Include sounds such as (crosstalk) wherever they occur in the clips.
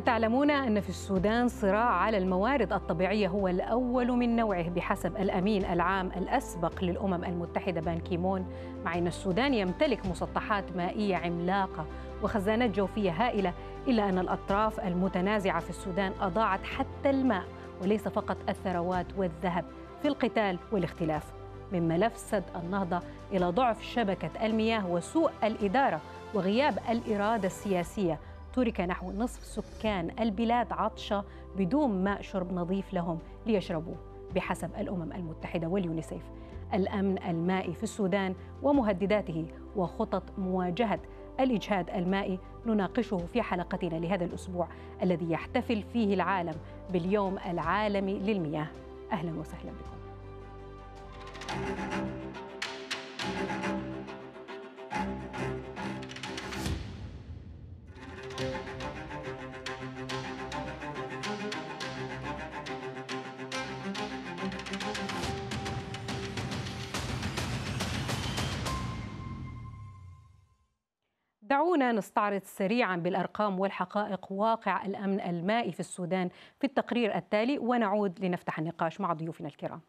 أتعلمون أن في السودان صراع على الموارد الطبيعية هو الأول من نوعه بحسب الأمين العام الأسبق للأمم المتحدة بان كيمون مع أن السودان يمتلك مسطحات مائية عملاقة وخزانات جوفية هائلة إلا أن الأطراف المتنازعة في السودان أضاعت حتى الماء وليس فقط الثروات والذهب في القتال والاختلاف مما لفسد النهضة إلى ضعف شبكة المياه وسوء الإدارة وغياب الإرادة السياسية ترك نحو نصف سكان البلاد عطشة بدون ماء شرب نظيف لهم ليشربوه بحسب الأمم المتحدة واليونيسيف الأمن المائي في السودان ومهدداته وخطط مواجهة الإجهاد المائي نناقشه في حلقتنا لهذا الأسبوع الذي يحتفل فيه العالم باليوم العالمي للمياه أهلا وسهلا بكم. دعونا نستعرض سريعا بالارقام والحقائق واقع الامن المائي في السودان في التقرير التالي ونعود لنفتح النقاش مع ضيوفنا الكرام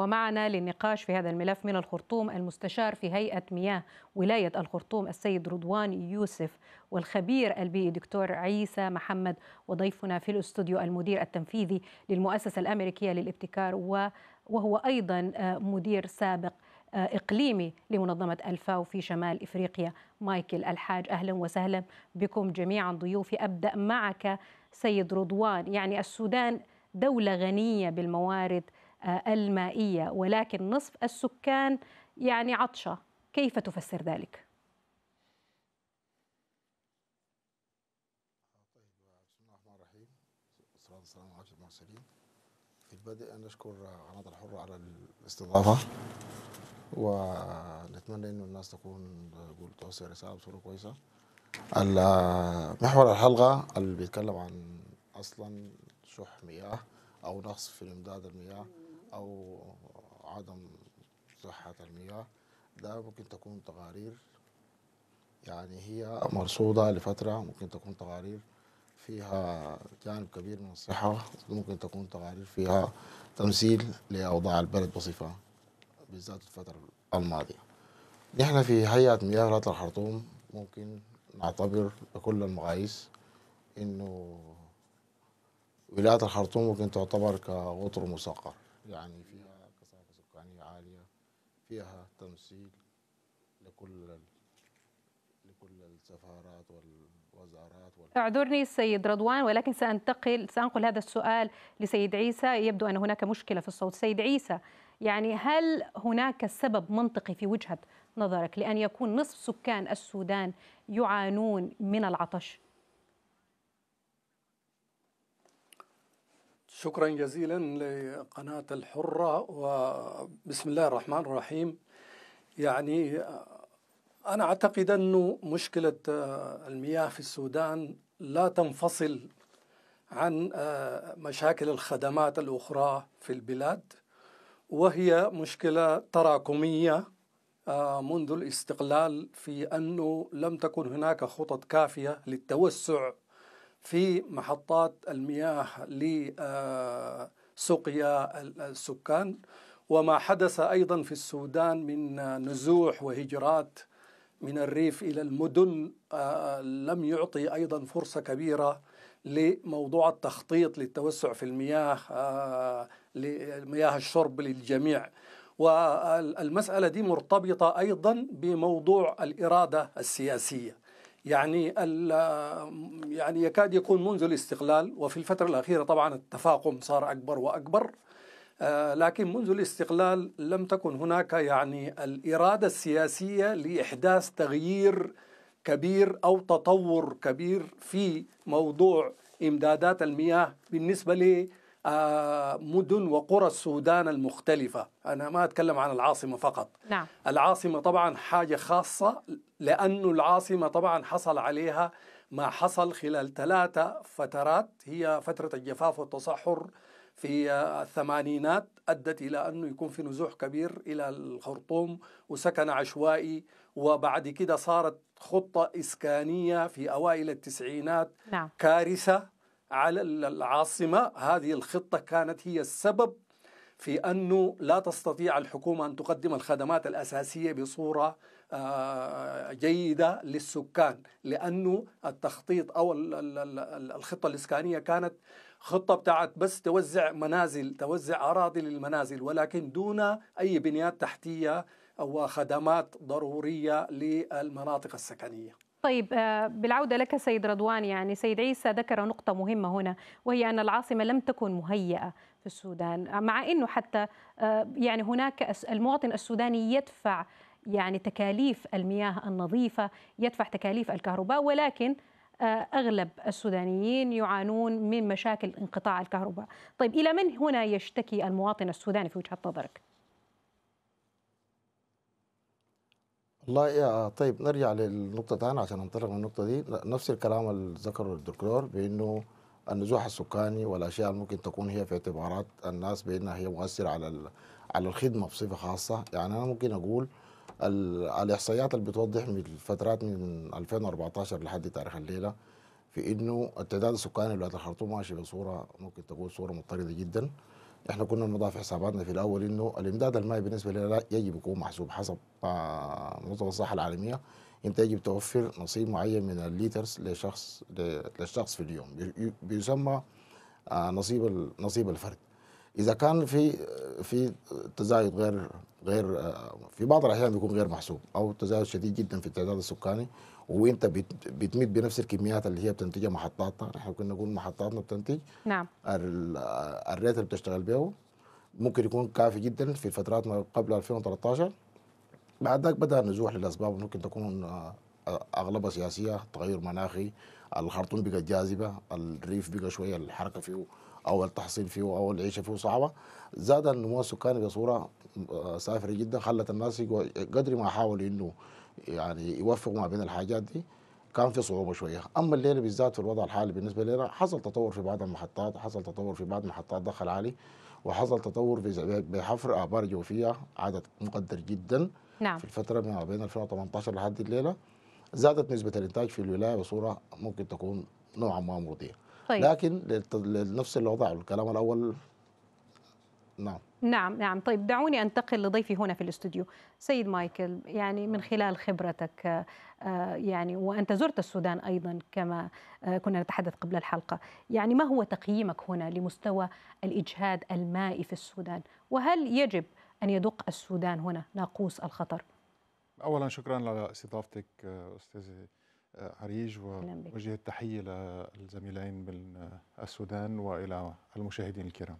ومعنا للنقاش في هذا الملف من الخرطوم المستشار في هيئة مياه ولاية الخرطوم السيد رضوان يوسف والخبير البيئي دكتور عيسى محمد وضيفنا في الاستوديو المدير التنفيذي للمؤسسة الأمريكية للابتكار وهو أيضا آه، مدير سابق آه، إقليمي لمنظمة الفاو في شمال إفريقيا مايكل الحاج أهلا وسهلا بكم جميعا ضيوفي أبدأ معك سيد رضوان يعني السودان دولة غنية بالموارد المائية ولكن نصف السكان يعني عطشة كيف تفسر ذلك؟ في البدء نشكر قناة الحرة على الاستضافة ونتمنى انه الناس تكون توصل رسالة بصورة كويسة محور الحلقة اللي بيتكلم عن اصلا شح مياه او نقص في امداد المياه أو عدم صحة المياه ده ممكن تكون تقارير يعني هي مرصودة لفترة ممكن تكون تقارير فيها جانب كبير من الصحة ممكن تكون تقارير فيها تمثيل لأوضاع البلد بصفة بالذات الفترة الماضية نحن في هيئة مياه ولاية الخرطوم ممكن نعتبر بكل المقاييس إنه ولاية الخرطوم ممكن تعتبر كغطر مسقر يعني فيها كثافة سكانية عالية فيها تمثيل لكل لكل السفارات والوزارات وال... اعذرني السيد رضوان ولكن سأنتقل سأنقل هذا السؤال لسيد عيسى يبدو أن هناك مشكلة في الصوت سيد عيسى يعني هل هناك سبب منطقي في وجهة نظرك لأن يكون نصف سكان السودان يعانون من العطش؟ شكرا جزيلا لقناة الحرة وبسم الله الرحمن الرحيم يعني أنا أعتقد أنه مشكلة آه، المياه في السودان لا تنفصل عن آه، مشاكل الخدمات الأخرى في البلاد وهي مشكلة تراكمية آه، منذ الاستقلال في أنه لم تكن هناك خطط كافية للتوسع في محطات المياه لسقيا السكان وما حدث ايضا في السودان من نزوح وهجرات من الريف الى المدن لم يعطي ايضا فرصه كبيره لموضوع التخطيط للتوسع في المياه مياه الشرب للجميع والمساله دي مرتبطه ايضا بموضوع الاراده السياسيه يعني يعني يكاد يكون منذ الاستقلال وفي الفترة الأخيرة طبعا التفاقم صار أكبر وأكبر آه، لكن منذ الاستقلال لم تكن هناك يعني الإرادة السياسية لإحداث تغيير كبير أو تطور كبير في موضوع إمدادات المياه بالنسبة آه، مدن وقرى السودان المختلفة أنا ما أتكلم عن العاصمة فقط نعم. العاصمة طبعا حاجة خاصة لأن العاصمة طبعا حصل عليها ما حصل خلال ثلاثة فترات هي فترة الجفاف والتصحر في الثمانينات أدت إلى أنه يكون في نزوح كبير إلى الخرطوم وسكن عشوائي وبعد كده صارت خطة إسكانية في أوائل التسعينات نعم. كارثة على العاصمة هذه الخطة كانت هي السبب في أنه لا تستطيع الحكومة أن تقدم الخدمات الأساسية بصورة آه، جيدة للسكان لأنه التخطيط أو الخطة الإسكانية كانت خطة بتاعت بس توزع منازل توزع أراضي للمنازل ولكن دون أي بنيات تحتية وخدمات ضرورية للمناطق السكنية طيب آه، بالعودة لك سيد رضوان يعني سيد عيسى ذكر نقطة مهمة هنا وهي أن العاصمة لم تكن مهيئة في السودان مع أنه حتى آه، يعني هناك المواطن السوداني يدفع يعني تكاليف المياه النظيفة يدفع تكاليف الكهرباء ولكن آه، أغلب السودانيين يعانون من مشاكل انقطاع الكهرباء طيب إلى من هنا يشتكي المواطن السوداني في وجهة نظرك؟ والله يا طيب نرجع للنقطة الثانيه عشان ننطلق من النقطة دي نفس الكلام اللي ذكره الدكتور بأنه النزوح السكاني والأشياء اللي ممكن تكون هي في اعتبارات الناس بأنها هي مؤثرة على على الخدمة بصفة خاصة يعني أنا ممكن أقول الإحصائيات اللي بتوضح من الفترات من 2014 لحد تاريخ الليلة في انه التعداد السكاني لولايه الخرطوم ماشي بصوره ممكن تقول صوره مضطرده جدا احنا كنا الموضوع حساباتنا في الاول انه الامداد المائي بالنسبه لنا يجب يكون محسوب حسب منظمه آه، الصحه العالميه انت يجب توفر نصيب معين من الليترز لشخص للشخص في اليوم بيسمى آه، نصيب نصيب الفرد اذا كان في في تزايد غير غير آه، في بعض الاحيان بيكون غير محسوب او تزايد شديد جدا في التعداد السكاني وانت بتمد بنفس الكميات اللي هي بتنتجها محطاتنا نحن كنا نقول محطاتنا بتنتج نعم آه، الريت اللي بتشتغل به ممكن يكون كافي جدا في فترات ما قبل 2013 بعد ذاك بدا النزوح للاسباب ممكن تكون آه، اغلبها سياسيه تغير مناخي الخرطوم بقى جاذبه الريف بقى شويه الحركه فيه او التحصيل فيه او العيشه فيه صعبه زاد النمو السكاني بصوره آه، سافره جدا خلت الناس قدر ما حاولوا انه يعني يوفقوا ما بين الحاجات دي كان في صعوبه شويه اما الليله بالذات في الوضع الحالي بالنسبه لنا حصل تطور في بعض المحطات حصل تطور في بعض محطات دخل عالي وحصل تطور في بحفر ابار جوفيه عدد مقدر جدا نعم. في الفتره ما بين 2018 لحد الليله زادت نسبه الانتاج في الولايه بصوره ممكن تكون نوعا ما مرضيه طيب. لكن نفس الوضع الكلام الاول نعم نعم نعم طيب دعوني انتقل لضيفي هنا في الاستوديو سيد مايكل يعني من خلال خبرتك آه، يعني وانت زرت السودان ايضا كما آه، كنا نتحدث قبل الحلقه يعني ما هو تقييمك هنا لمستوى الاجهاد المائي في السودان وهل يجب ان يدق السودان هنا ناقوس الخطر اولا شكرا على استضافتك آه، استاذي عريج ووجه التحية للزميلين من السودان وإلى المشاهدين الكرام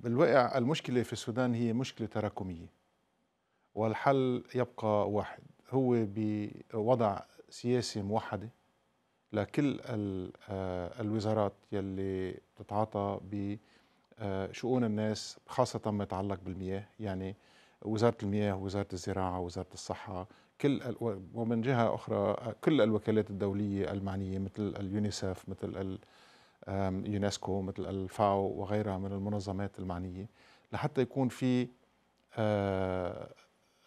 بالواقع المشكلة في السودان هي مشكلة تراكمية والحل يبقى واحد هو بوضع سياسة موحدة لكل الوزارات يلي بتتعاطى بشؤون الناس خاصة ما يتعلق بالمياه يعني وزارة المياه وزارة الزراعة وزارة الصحة كل ومن جهه اخرى آه، كل الوكالات الدوليه المعنيه مثل اليونيسف مثل اليونسكو مثل الفاو وغيرها من المنظمات المعنيه لحتى يكون في آه،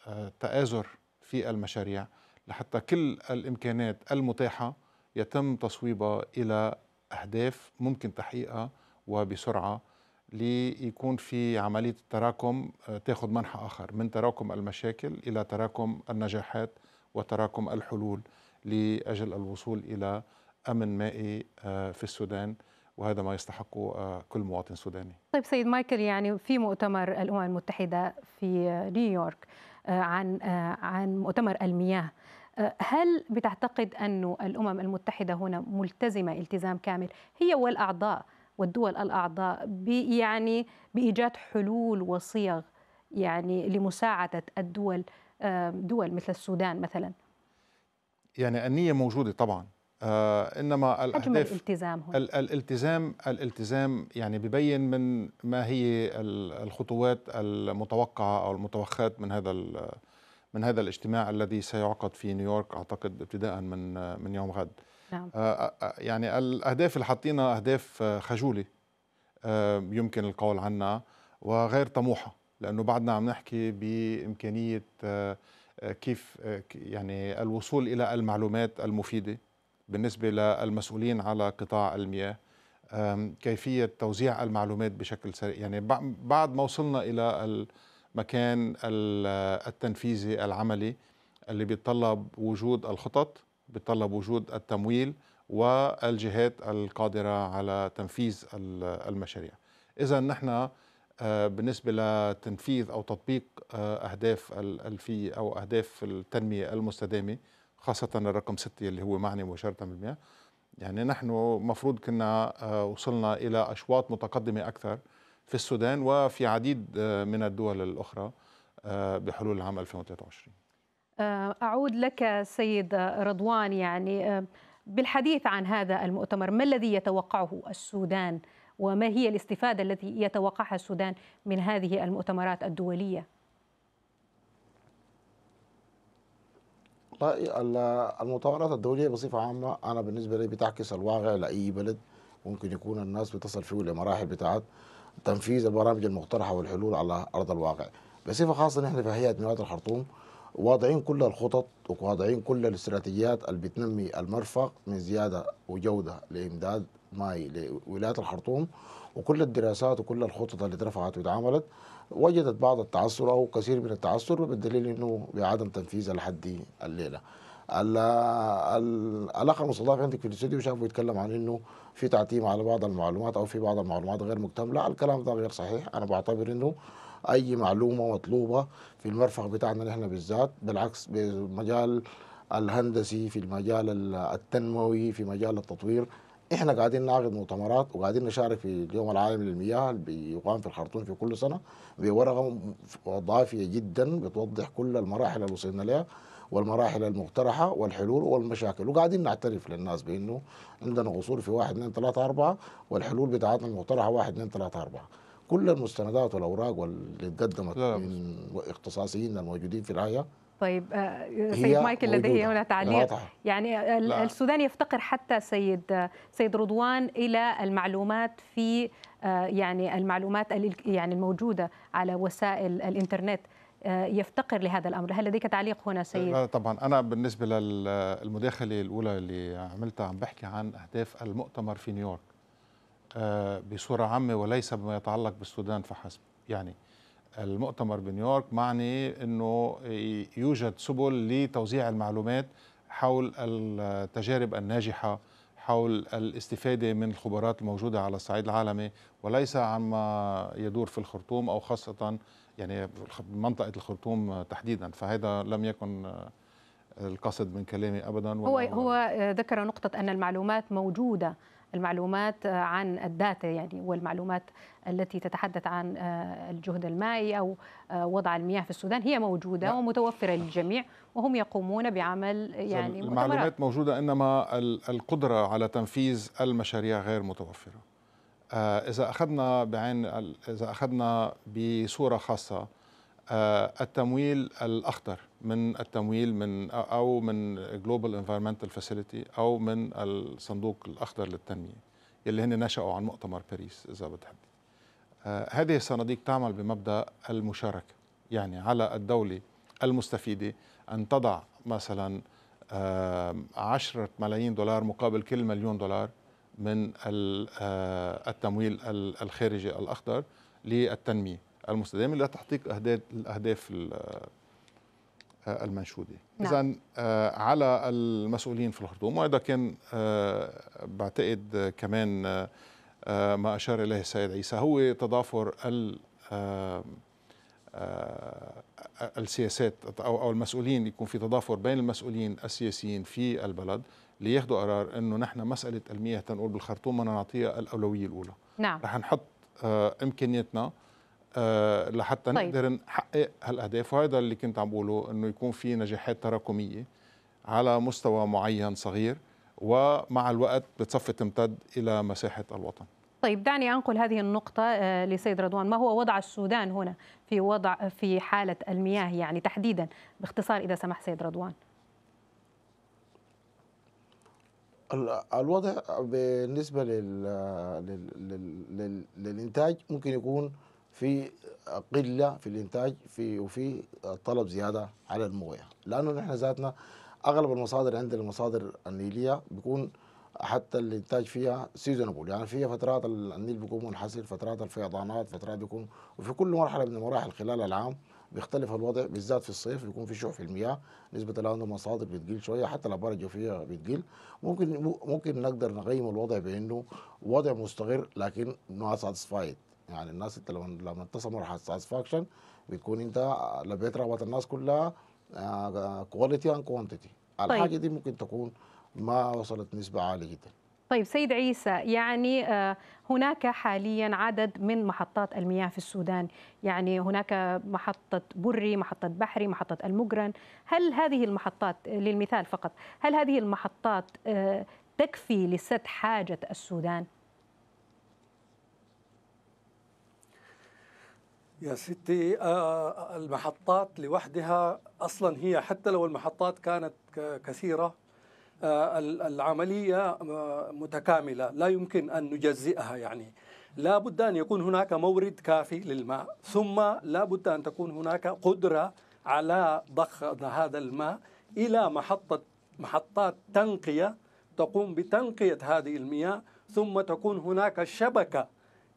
آه، تآزر في المشاريع لحتى كل الامكانات المتاحه يتم تصويبها الى اهداف ممكن تحقيقها وبسرعه ليكون في عملية التراكم آه، تاخذ منحى آخر من تراكم المشاكل إلى تراكم النجاحات وتراكم الحلول لأجل الوصول إلى أمن مائي آه، في السودان وهذا ما يستحقه آه، كل مواطن سوداني طيب سيد مايكل يعني في مؤتمر الأمم المتحدة في نيويورك عن عن مؤتمر المياه هل بتعتقد أن الأمم المتحدة هنا ملتزمة التزام كامل هي والأعضاء والدول الأعضاء يعني بإيجاد حلول وصيغ يعني لمساعدة الدول دول مثل السودان مثلا يعني النية موجودة طبعا آه، انما الاهداف أجمل الالتزام هنا. الالتزام الالتزام يعني ببين من ما هي الخطوات المتوقعه او المتوخاه من هذا من هذا الاجتماع الذي سيعقد في نيويورك اعتقد ابتداء من من يوم غد نعم. آه، آه، آه، يعني الأهداف اللي حاطينها أهداف خجولة يمكن القول عنها وغير طموحة لأنه بعدنا عم نحكي بإمكانية كيف يعني الوصول إلى المعلومات المفيدة بالنسبة للمسؤولين على قطاع المياه كيفية توزيع المعلومات بشكل سريع يعني بعد ما وصلنا إلى المكان التنفيذي العملي اللي بيتطلب وجود الخطط بتطلب وجود التمويل والجهات القادرة على تنفيذ المشاريع إذا نحن آه، بالنسبة لتنفيذ أو تطبيق آه، أهداف الألفية أو أهداف التنمية المستدامة خاصة الرقم 6 اللي هو معني مباشرة بالمياه يعني نحن مفروض كنا آه، وصلنا إلى أشواط متقدمة أكثر في السودان وفي عديد من الدول الأخرى بحلول العام 2023 آه، أعود لك سيد رضوان يعني آه، بالحديث عن هذا المؤتمر ما الذي يتوقعه السودان وما هي الاستفادة التي يتوقعها السودان من هذه المؤتمرات الدولية؟ المؤتمرات الدولية بصفة عامة أنا بالنسبة لي بتعكس الواقع لأي بلد ممكن يكون الناس بتصل فيه لمراحل بتاعت تنفيذ البرامج المقترحة والحلول على أرض الواقع بصفة خاصة نحن في هيئة ميلاد الخرطوم واضعين كل الخطط وواضعين كل الاستراتيجيات اللي بتنمي المرفق من زياده وجوده لامداد ماي لولايه الخرطوم وكل الدراسات وكل الخطط اللي اترفعت واتعملت وجدت بعض التعثر او كثير من التعثر بالدليل انه بعدم تنفيذها لحد الليله. الاخ المستضاف عندك في الاستوديو شاف يتكلم عن انه في تعتيم على بعض المعلومات او في بعض المعلومات غير مكتمله، الكلام ده غير صحيح، انا بعتبر انه اي معلومه مطلوبه في المرفق بتاعنا نحن بالذات بالعكس بالمجال الهندسي في المجال التنموي في مجال التطوير احنا قاعدين نعقد مؤتمرات وقاعدين نشارك في اليوم العالمي للمياه اللي بيقام في الخرطوم في كل سنه بورقه ضافيه جدا بتوضح كل المراحل اللي وصلنا لها والمراحل المقترحة والحلول والمشاكل وقاعدين نعترف للناس بأنه عندنا قصور في واحد اثنين ثلاثة أربعة والحلول بتاعتنا المقترحة واحد اثنين ثلاثة أربعة كل المستندات والاوراق اللي اتقدمت من اختصاصيين الموجودين في الهيئه طيب آه، سيد مايكل لديه هنا تعليق يعني لا. السودان يفتقر حتى سيد آه، سيد رضوان الى المعلومات في آه، يعني المعلومات يعني الموجوده على وسائل الانترنت يفتقر لهذا الامر هل لديك تعليق هنا سيد لا طبعا انا بالنسبه للمداخله الاولى اللي عملتها عم بحكي عن اهداف المؤتمر في نيويورك آه، بصورة عامة وليس بما يتعلق بالسودان فحسب يعني المؤتمر بنيويورك معني أنه يوجد سبل لتوزيع المعلومات حول التجارب الناجحة حول الاستفادة من الخبرات الموجودة على الصعيد العالمي وليس عما يدور في الخرطوم أو خاصة يعني منطقة الخرطوم تحديدا فهذا لم يكن آه، القصد من كلامي أبدا هو, هو ذكر نقطة أن المعلومات موجودة المعلومات آه، عن الداتا يعني والمعلومات التي تتحدث عن آه، الجهد المائي أو آه، وضع المياه في السودان هي موجودة لا. نعم. ومتوفرة للجميع وهم يقومون بعمل يعني المعلومات موجودة إنما القدرة على تنفيذ المشاريع غير متوفرة إذا أخذنا بعين إذا أخذنا بصورة خاصة التمويل الأخضر من التمويل من او من جلوبال انفايرمنتال فاسيلتي او من الصندوق الاخضر للتنميه اللي هن نشأوا عن مؤتمر باريس اذا بتحب آه، هذه الصناديق تعمل بمبدا المشاركه يعني على الدوله المستفيده ان تضع مثلا 10 آه، ملايين دولار مقابل كل مليون دولار من آه، التمويل الخارجي الاخضر للتنميه المستدامه لتحقيق اهداف الاهداف آه، المنشوده نعم. اذا آه، على المسؤولين في الخرطوم وهذا كان آه، بعتقد كمان ما اشار اليه السيد عيسى هو تضافر ال السياسات او او المسؤولين يكون في تضافر بين المسؤولين السياسيين في البلد لياخذوا قرار انه نحن مساله المياه تنقول بالخرطوم بدنا نعطيها الاولويه الاولى نعم رح نحط امكانياتنا آه، لحتى طيب. نقدر نحقق هالاهداف وهذا اللي كنت عم بقوله انه يكون في نجاحات تراكميه على مستوى معين صغير ومع الوقت بتصفي تمتد الى مساحه الوطن طيب دعني انقل هذه النقطه آه، لسيد رضوان ما هو وضع السودان هنا في وضع في حاله المياه يعني تحديدا باختصار اذا سمح سيد رضوان الوضع بالنسبه لل... لل... للانتاج ممكن يكون في قله في الانتاج في وفي طلب زياده على المويه لانه نحن ذاتنا اغلب المصادر عندنا المصادر النيليه بيكون حتى الانتاج فيها سيزونبل يعني فيها فترات النيل بيكون منحسر فترات الفيضانات فترات بيكون وفي كل مرحله من المراحل خلال العام بيختلف الوضع بالذات في الصيف بيكون في شح في المياه نسبة لانه المصادر بتقل شوية حتى الأبار الجوفية بتقل ممكن ممكن نقدر نقيم الوضع بأنه وضع مستقر لكن نوع ساتسفايد يعني الناس انت لو لما انتصموا ساتسفاكشن بتكون انت لبيت رغبه الناس كلها كواليتي اند كوانتيتي الحاجه طيب. دي ممكن تكون ما وصلت نسبه عاليه جدا طيب سيد عيسى يعني آه، هناك حاليا عدد من محطات المياه في السودان يعني هناك محطة بري محطة بحري محطة المجرن هل هذه المحطات للمثال فقط هل هذه المحطات آه، تكفي لسد حاجة السودان؟ يا ستي آه، آه، آه، المحطات لوحدها اصلا هي حتى لو المحطات كانت كثيره العمليه متكامله لا يمكن ان نجزئها يعني لا بد ان يكون هناك مورد كافي للماء ثم لا بد ان تكون هناك قدره على ضخ هذا الماء الى محطه محطات تنقيه تقوم بتنقيه هذه المياه ثم تكون هناك شبكه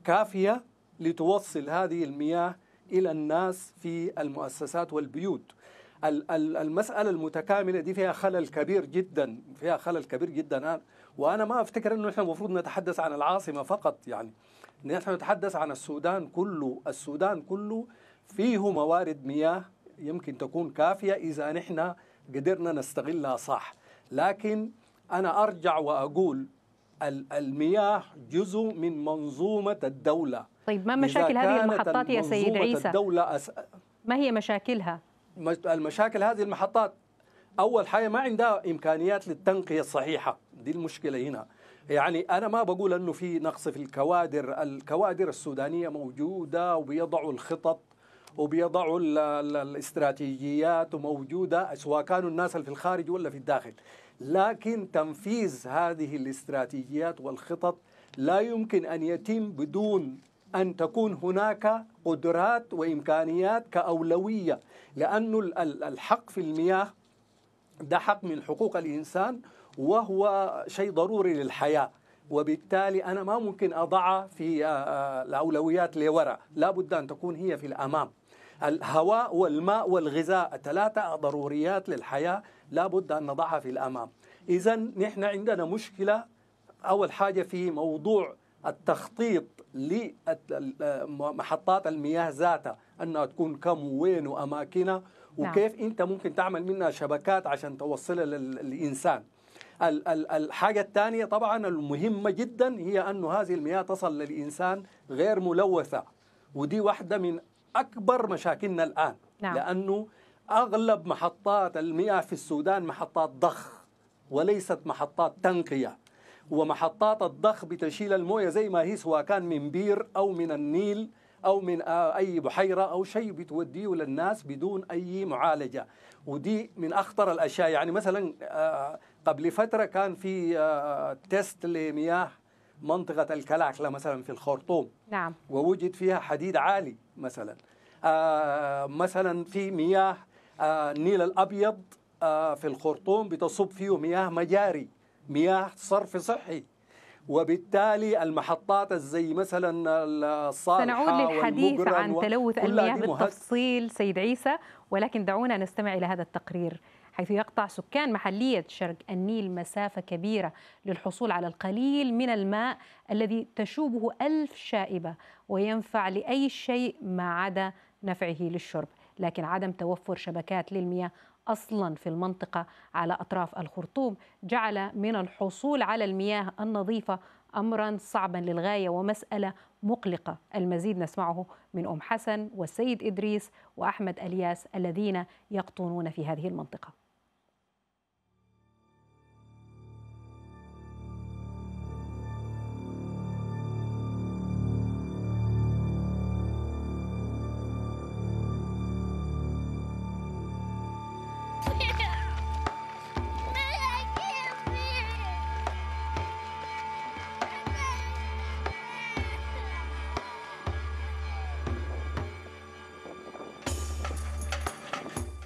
كافيه لتوصل هذه المياه إلى الناس في المؤسسات والبيوت المسألة المتكاملة دي فيها خلل كبير جدا فيها خلل كبير جدا وأنا ما أفتكر أنه نحن المفروض نتحدث عن العاصمة فقط يعني نحن نتحدث عن السودان كله السودان كله فيه موارد مياه يمكن تكون كافية إذا نحن قدرنا نستغلها صح لكن أنا أرجع وأقول المياه جزء من منظومة الدولة طيب ما مشاكل هذه المحطات يا سيد عيسى؟ الدولة أس... ما هي مشاكلها؟ المشاكل هذه المحطات أول حاجة ما عندها إمكانيات للتنقية الصحيحة دي المشكلة هنا يعني أنا ما بقول أنه في نقص في الكوادر الكوادر السودانية موجودة وبيضعوا الخطط وبيضعوا الاستراتيجيات وموجودة سواء كانوا الناس اللي في الخارج ولا في الداخل لكن تنفيذ هذه الاستراتيجيات والخطط لا يمكن أن يتم بدون أن تكون هناك قدرات وإمكانيات كأولوية لأن الحق في المياه ده حق من حقوق الإنسان وهو شيء ضروري للحياة وبالتالي أنا ما ممكن أضعها في آه، آه، الأولويات لورا لابد أن تكون هي في الأمام الهواء والماء والغذاء ثلاثة ضروريات للحياة لا بد أن نضعها في الأمام إذا نحن عندنا مشكلة أول حاجة في موضوع التخطيط لمحطات المياه ذاتها أنها تكون كم وين وأماكنها نعم. وكيف أنت ممكن تعمل منها شبكات عشان توصلها للإنسان الحاجة الثانية طبعا المهمة جدا هي أن هذه المياه تصل للإنسان غير ملوثة ودي واحدة من أكبر مشاكلنا الآن نعم. لأنه أغلب محطات المياه في السودان محطات ضخ وليست محطات تنقية ومحطات الضخ بتشيل المويه زي ما هي سواء كان من بير أو من النيل أو من آه، أي بحيرة أو شيء بتوديه للناس بدون أي معالجة ودي من أخطر الأشياء يعني مثلا آه، قبل فترة كان في آه، تيست لمياه منطقة الكلاكلة مثلا في الخرطوم نعم ووجد فيها حديد عالي مثلا مثلا في مياه آه، النيل الأبيض آه، في الخرطوم بتصب فيه مياه مجاري مياه صرف صحي وبالتالي المحطات زي مثلا الصالحة سنعود للحديث عن تلوث المياه بالتفصيل سيد عيسى ولكن دعونا نستمع إلى هذا التقرير حيث يقطع سكان محلية شرق النيل مسافة كبيرة للحصول على القليل من الماء الذي تشوبه ألف شائبة وينفع لأي شيء ما عدا نفعه للشرب لكن عدم توفر شبكات للمياه اصلا في المنطقه على اطراف الخرطوم جعل من الحصول على المياه النظيفه امرا صعبا للغايه ومساله مقلقه المزيد نسمعه من ام حسن والسيد ادريس واحمد الياس الذين يقطنون في هذه المنطقه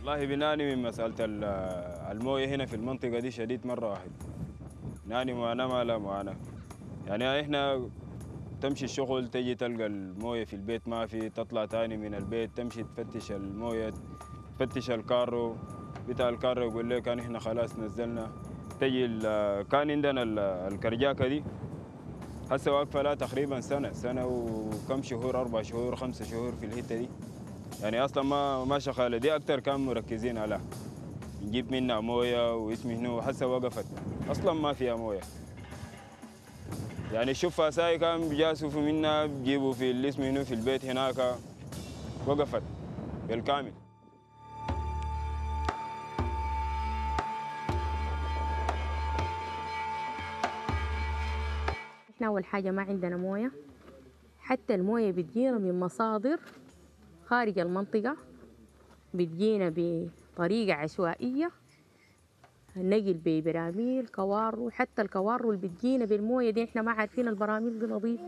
والله بناني من مسألة الموية هنا في المنطقة دي شديد مرة واحد ناني معاناة ما لا معاناة يعني احنا تمشي الشغل تجي تلقى الموية في البيت ما في تطلع تاني من البيت تمشي تفتش الموية تفتش الكارو بتاع الكارو يقول لك كان احنا خلاص نزلنا تجي كان عندنا الكرجاكة دي هسه واقفة لها تقريبا سنة سنة وكم شهور أربع شهور خمسة شهور في الحتة دي يعني اصلا ما ما شغاله دي اكثر كان مركزين عليها نجيب منها مويه واسمي هنا وحسه وقفت اصلا ما فيها مويه يعني شوف ساي كان بيجاسفوا منها بيجيبوا في الاسم هنا في البيت هناك وقفت بالكامل احنا اول حاجه ما عندنا مويه حتى المويه بتجينا من مصادر خارج المنطقة بتجينا بطريقة عشوائية نقل ببراميل كوارو حتى الكوارو اللي بتجينا بالموية دي احنا ما عارفين البراميل دي نظيف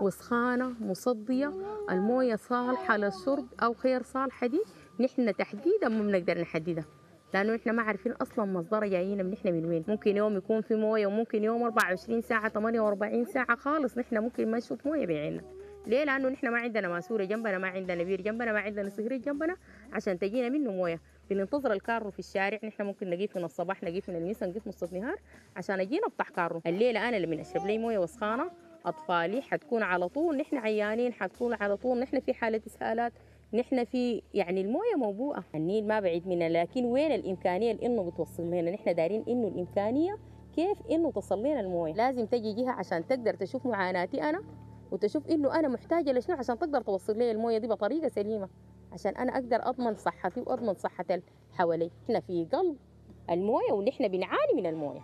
وسخانة مصدية الموية صالحة للشرب أو غير صالحة دي نحن تحديدا ما بنقدر نحددها لانه احنا ما عارفين اصلا مصدرها جايين من احنا من وين ممكن يوم يكون في مويه وممكن يوم 24 ساعه 48 ساعه خالص نحن ممكن ما نشوف مويه بعيننا ليه لانه نحن ما عندنا ماسوره جنبنا ما عندنا بير جنبنا ما عندنا سهريج جنبنا عشان تجينا منه مويه بننتظر الكارو في الشارع نحن ممكن نجيب من الصباح نجيب من المساء نجيب نص النهار عشان اجينا افتح كارو الليله انا لما اشرب لي مويه وسخانه اطفالي حتكون على طول نحن عيانين حتكون على طول نحن في حاله اسهالات نحن في يعني المويه موبوءه النيل ما بعيد منا لكن وين الامكانيه اللي انه بتوصل لنا نحن دارين انه الامكانيه كيف انه تصلينا لنا المويه لازم تجي جهه عشان تقدر تشوف معاناتي انا وتشوف انه انا محتاجه لشنو عشان تقدر توصل لي المويه دي بطريقه سليمه عشان انا اقدر اضمن صحتي واضمن صحه اللي حوالي احنا في قلب المويه ونحن بنعاني من المويه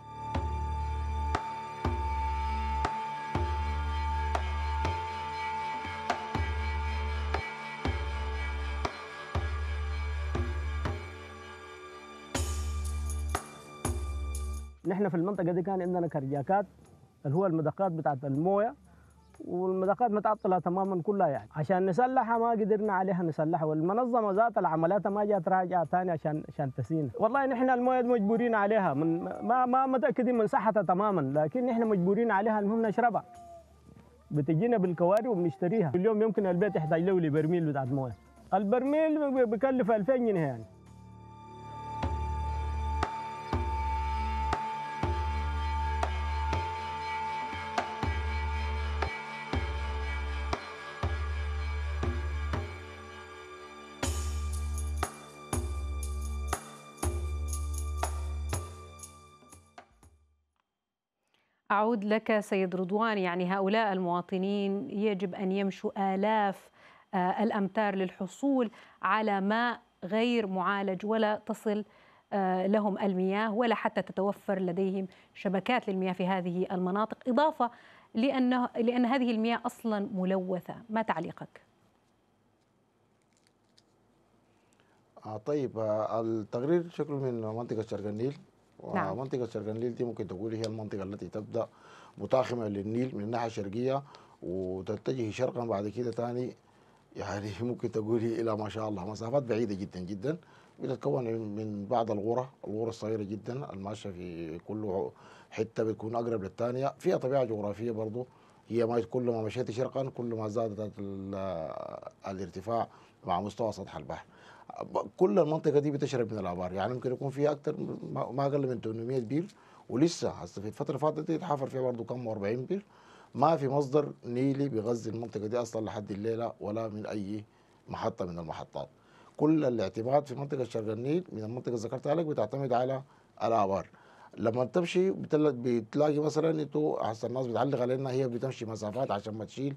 نحن في المنطقه دي كان عندنا كرياكات اللي هو المدقات بتاعت المويه والمداخلات متعطله تماما كلها يعني عشان نسلحها ما قدرنا عليها نسلحها والمنظمه ذات العمليات ما جات راجعه ثاني عشان عشان تسينا والله نحن المويد مجبورين عليها من ما ما متاكدين من صحتها تماما لكن نحن مجبورين عليها المهم نشربها بتجينا بالكواري وبنشتريها اليوم يمكن البيت يحتاج له برميل بتاعت مويه البرميل بكلف 2000 جنيه يعني أعود لك سيد رضوان يعني هؤلاء المواطنين يجب أن يمشوا آلاف آه، الأمتار للحصول على ماء غير معالج ولا تصل آه، لهم المياه ولا حتى تتوفر لديهم شبكات للمياه في هذه المناطق إضافة لأن, لأن هذه المياه أصلا ملوثة ما تعليقك؟ آه، طيب التقرير شكله من منطقة شرق النيل نعم. منطقة شرق النيل دي ممكن تقول هي المنطقة التي تبدأ متاخمة للنيل من الناحية الشرقية وتتجه شرقا بعد كده تاني يعني (laughs) ممكن تقول إلى ما شاء الله مسافات بعيدة جدا جدا بتتكون من بعض الغرة الغرة الصغيرة جدا الماشية في كل حتة بتكون أقرب للثانية فيها طبيعة جغرافية برضو هي ما كل ما مشيت شرقا كل ما زادت الارتفاع مع مستوى سطح البحر كل المنطقه دي بتشرب من الابار يعني ممكن يكون فيها اكثر ما اقل من 800 بير ولسه هسه في الفتره اللي فاتت دي اتحفر فيها برضه كم 40 بير ما في مصدر نيلي بيغذي المنطقه دي اصلا لحد الليله ولا من اي محطه من المحطات كل الاعتماد في منطقه شرق النيل من المنطقه اللي ذكرتها لك بتعتمد على الابار لما تمشي بتلاقي مثلا انتوا هسه الناس بتعلق علينا هي بتمشي مسافات عشان ما تشيل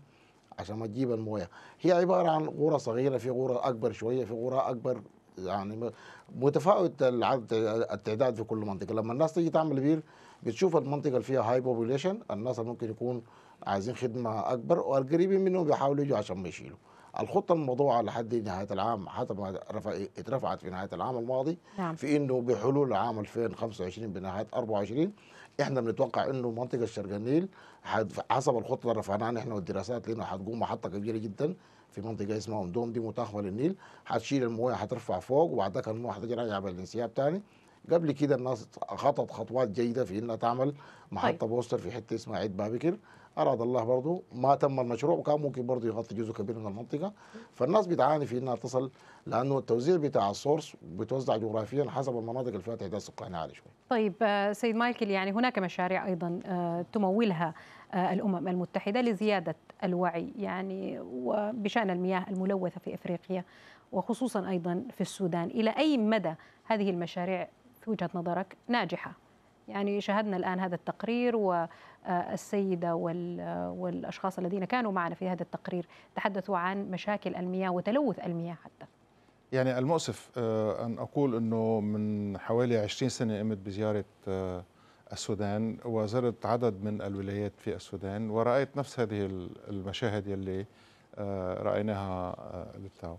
عشان ما تجيب المويه هي عباره عن غوره صغيره في غوره اكبر شويه في غوره اكبر يعني متفاوت العدد التعداد في كل منطقه لما الناس تيجي تعمل بير بتشوف المنطقه اللي فيها هاي بوبوليشن الناس ممكن يكون عايزين خدمه اكبر والقريبين منهم بيحاولوا يجوا عشان ما يشيلوا الخطه الموضوعه لحد نهايه العام حتى ما اترفعت في نهايه العام الماضي نعم. في انه بحلول عام 2025 بنهايه 24 احنا بنتوقع انه منطقه شرق النيل حسب الخطه اللي رفعناها احنا والدراسات لانه هتقوم محطه كبيره جدا في منطقه اسمها امدوم دي متاخمه للنيل هتشيل المويه هترفع فوق وبعدها المويه هتجي راجعه بالانسياب تاني قبل كده الناس خطت خطوات جيده في انها تعمل طيب. محطه طيب. بوستر في حته اسمها عيد بابكر اراد الله برضه ما تم المشروع وكان ممكن برضه يغطي جزء كبير من المنطقه فالناس بتعاني في انها تصل لانه التوزيع بتاع السورس بتوزع جغرافيا حسب المناطق اللي فيها تعداد سكاني عالي شوي. طيب آه، سيد مايكل يعني هناك مشاريع ايضا آه، تمولها آه، الامم المتحده لزياده الوعي يعني وبشان المياه الملوثه في افريقيا وخصوصا ايضا في السودان، الى اي مدى هذه المشاريع في وجهه نظرك ناجحه؟ يعني شاهدنا الآن هذا التقرير والسيدة والأشخاص الذين كانوا معنا في هذا التقرير تحدثوا عن مشاكل المياه وتلوث المياه حتى يعني المؤسف آه، أن أقول أنه من حوالي 20 سنة قمت بزيارة آه، السودان وزرت عدد من الولايات في السودان ورأيت نفس هذه المشاهد يلي آه، رأيناها بالتو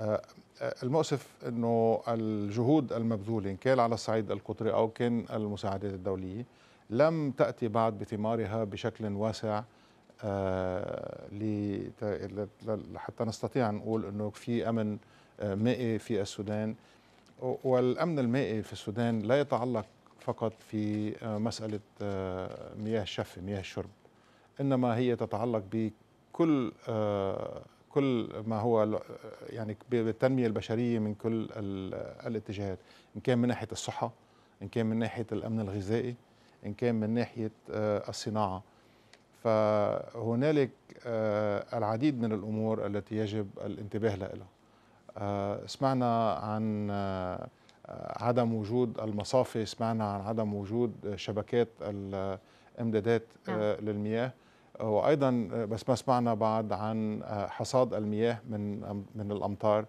آه، آه، المؤسف انه الجهود المبذوله ان كان على الصعيد القطري او كان المساعدات الدوليه لم تاتي بعد بثمارها بشكل واسع آه، حتى نستطيع نقول انه في امن مائي في السودان والامن المائي في السودان لا يتعلق فقط في مساله مياه الشفه مياه الشرب انما هي تتعلق بكل كل ما هو يعني بالتنميه البشريه من كل الاتجاهات ان كان من ناحيه الصحه ان كان من ناحيه الامن الغذائي ان كان من ناحيه آه، الصناعه فهنالك آه، العديد من الامور التي يجب الانتباه لها آه، سمعنا عن عدم وجود المصافي سمعنا عن عدم وجود شبكات الامدادات نعم. للمياه وايضا بس ما سمعنا بعد عن آه، حصاد المياه من من الامطار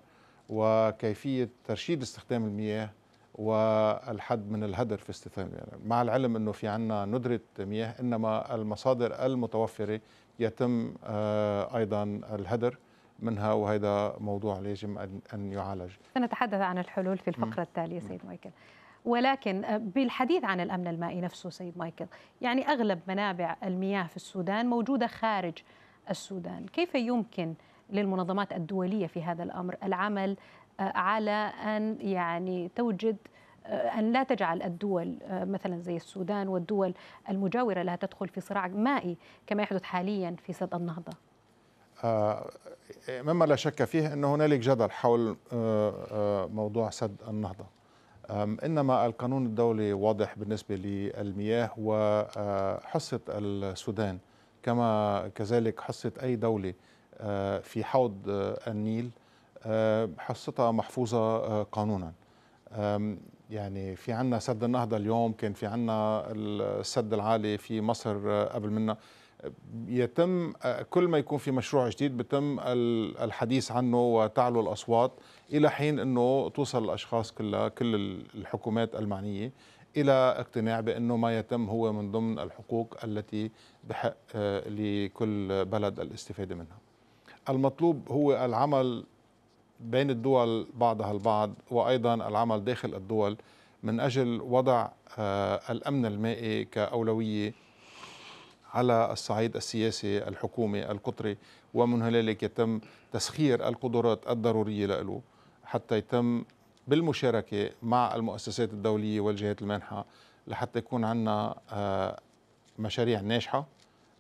وكيفيه ترشيد استخدام المياه والحد من الهدر في استخدام يعني مع العلم انه في عندنا ندره مياه انما المصادر المتوفره يتم آه، ايضا الهدر منها وهذا موضوع يجب ان يعالج سنتحدث عن الحلول في الفقره التاليه سيد مايكل ولكن آه، بالحديث عن الأمن المائي نفسه سيد مايكل يعني أغلب منابع المياه في السودان موجودة خارج السودان كيف يمكن للمنظمات الدولية في هذا الأمر العمل آه، على أن يعني توجد آه، أن لا تجعل الدول مثلا زي السودان والدول المجاورة لها تدخل في صراع مائي كما يحدث حاليا في سد النهضة مما لا شك فيه أن هنالك جدل حول موضوع سد النهضة إنما القانون الدولي واضح بالنسبة للمياه وحصة السودان كما كذلك حصة أي دولة أه، في حوض النيل أه، حصتها محفوظة أه، قانونا يعني في عنا سد النهضة اليوم كان في عنا السد العالي في مصر قبل منه يتم كل ما يكون في مشروع جديد بتم الحديث عنه وتعلو الاصوات الى حين انه توصل الاشخاص كلها كل الحكومات المعنيه الى اقتناع بانه ما يتم هو من ضمن الحقوق التي بحق آه، لكل بلد الاستفاده منها. المطلوب هو العمل بين الدول بعضها البعض وايضا العمل داخل الدول من اجل وضع آه، الامن المائي كاولويه على الصعيد السياسي الحكومي القطري ومن هنالك يتم تسخير القدرات الضرورية له حتى يتم بالمشاركة مع المؤسسات الدولية والجهات المانحة لحتى يكون عندنا آه، مشاريع ناجحة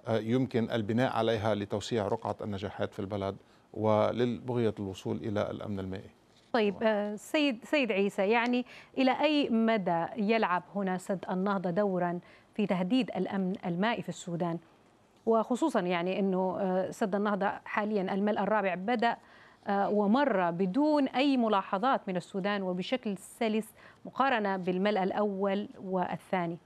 آه، يمكن البناء عليها لتوسيع رقعة النجاحات في البلد ولبغية الوصول إلى الأمن المائي طيب آه، سيد سيد عيسى يعني الى اي مدى يلعب هنا سد النهضه دورا في تهديد الأمن المائي في السودان وخصوصا يعني أنه آه، سد النهضة حاليا الملأ الرابع بدأ آه، ومر بدون أي ملاحظات من السودان وبشكل سلس مقارنة بالملأ الأول والثاني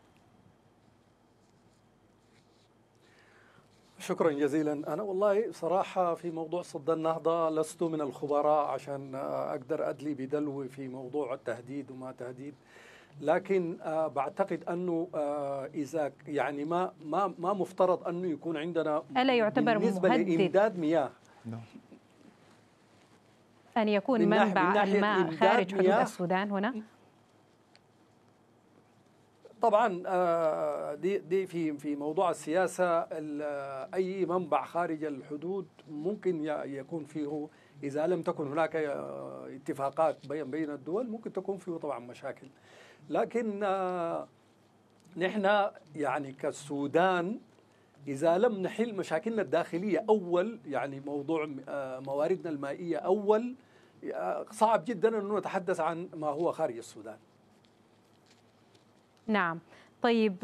شكرا جزيلا أنا والله صراحة في موضوع صد النهضة لست من الخبراء عشان آه، أقدر أدلي بدلو في موضوع التهديد وما تهديد لكن آه، بعتقد انه آه، اذا يعني ما ما ما مفترض انه يكون عندنا الا يعتبر بالنسبه مهدد. لامداد مياه نعم. ان يكون من منبع الماء خارج حدود السودان هنا طبعا آه، دي دي في في موضوع السياسه اي منبع خارج الحدود ممكن يكون فيه إذا لم تكن هناك آه، اتفاقات بين بين الدول ممكن تكون فيه طبعا مشاكل لكن آه، نحن يعني كالسودان إذا لم نحل مشاكلنا الداخلية أول يعني موضوع آه، مواردنا المائية أول صعب جدا أن نتحدث عن ما هو خارج السودان نعم طيب